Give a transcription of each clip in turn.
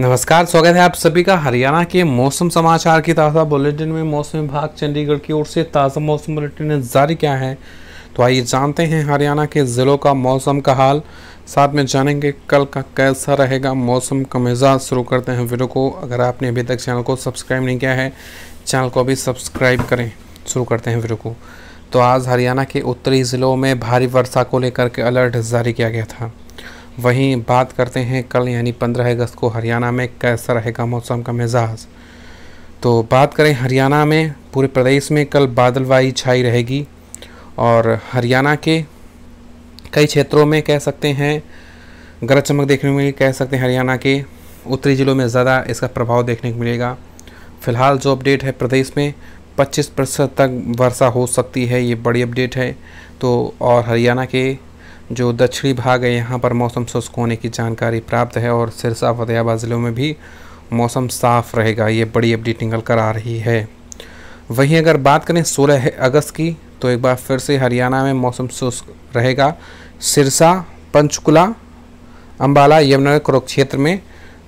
नमस्कार स्वागत है आप सभी का हरियाणा के मौसम समाचार की ताज़ा बुलेटिन में मौसम विभाग चंडीगढ़ की ओर से ताज़ा मौसम बुलेटिन जारी किया है तो आइए जानते हैं हरियाणा के ज़िलों का मौसम का हाल साथ में जानेंगे कल का कैसा रहेगा मौसम का मिजाज शुरू करते हैं वीडियो को अगर आपने अभी तक चैनल को सब्सक्राइब नहीं किया है चैनल को अभी सब्सक्राइब करें शुरू करते हैं वीडियो को तो आज हरियाणा के उत्तरी ज़िलों में भारी वर्षा को लेकर के अलर्ट जारी किया गया था वहीं बात करते हैं कल यानी 15 अगस्त को हरियाणा में कैसा रहेगा मौसम का मिजाज तो बात करें हरियाणा में पूरे प्रदेश में कल बादलवाई छाई रहेगी और हरियाणा के कई क्षेत्रों में कह सकते हैं गरज चमक देखने को कह सकते हैं हरियाणा के उत्तरी ज़िलों में ज़्यादा इसका प्रभाव देखने को मिलेगा फ़िलहाल जो अपडेट है प्रदेश में 25 प्रतिशत तक वर्षा हो सकती है ये बड़ी अपडेट है तो और हरियाणा के जो दक्षिणी भाग है यहाँ पर मौसम शुष्क होने की जानकारी प्राप्त है और सिरसा फतेहाबाद ज़िलों में भी मौसम साफ रहेगा ये बड़ी अपडेट निकल कर आ रही है वहीं अगर बात करें 16 अगस्त की तो एक बार फिर से हरियाणा में मौसम शुष्क रहेगा सिरसा पंचकुला अम्बाला यमुनानगर कुरुक्षेत्र में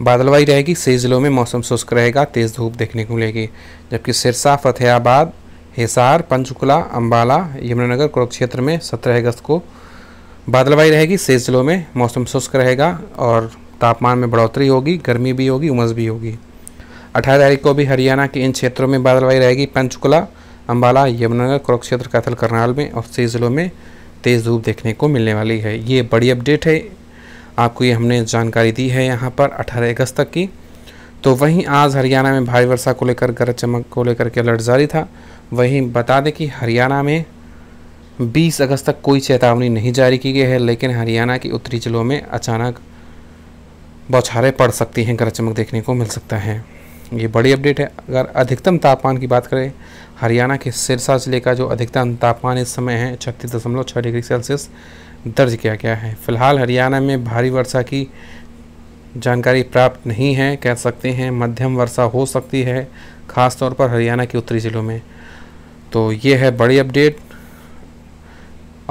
बादलवाई रहेगी सही ज़िलों में मौसम शुष्क रहेगा तेज़ धूप देखने को मिलेगी जबकि सिरसा फतेहाबाद हिसार पंचकुला अम्बाला यमुनानगर कुरुक्षेत्र में सत्रह अगस्त को बादलबाई रहेगी शेष जिलों में मौसम शुष्क रहेगा और तापमान में बढ़ोतरी होगी गर्मी भी होगी उमस भी होगी अठारह तारीख को भी हरियाणा के इन क्षेत्रों में बादलबाई रहेगी पंचकुला अम्बाला यमुनानगर कुरुक्षेत्र कैथल करनाल में और शेष जिलों में तेज़ धूप देखने को मिलने वाली है ये बड़ी अपडेट है आपको ये हमने जानकारी दी है यहाँ पर अठारह अगस्त तक की तो वहीं आज हरियाणा में भारी वर्षा को लेकर गरज चमक को लेकर के अलर्ट जारी था वहीं बता दें कि हरियाणा में 20 अगस्त तक कोई चेतावनी नहीं जारी की गई है लेकिन हरियाणा के उत्तरी जिलों में अचानक बौछारें पड़ सकती हैं गरज चमक देखने को मिल सकता है ये बड़ी अपडेट है अगर अधिकतम तापमान की बात करें हरियाणा के सिरसा जिले का जो अधिकतम तापमान इस समय है छत्तीस दशमलव छः डिग्री सेल्सियस दर्ज किया गया है फिलहाल हरियाणा में भारी वर्षा की जानकारी प्राप्त नहीं है कह सकते हैं मध्यम वर्षा हो सकती है ख़ासतौर पर हरियाणा के उत्तरी ज़िलों में तो ये है बड़ी अपडेट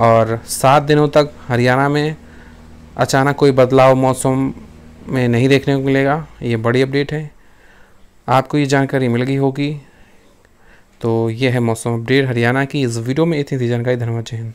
और सात दिनों तक हरियाणा में अचानक कोई बदलाव मौसम में नहीं देखने को मिलेगा ये बड़ी अपडेट है आपको ये जानकारी मिल गई होगी तो ये है मौसम अपडेट हरियाणा की इस वीडियो में इतनी सी जानकारी धन्यवाद जय हिंद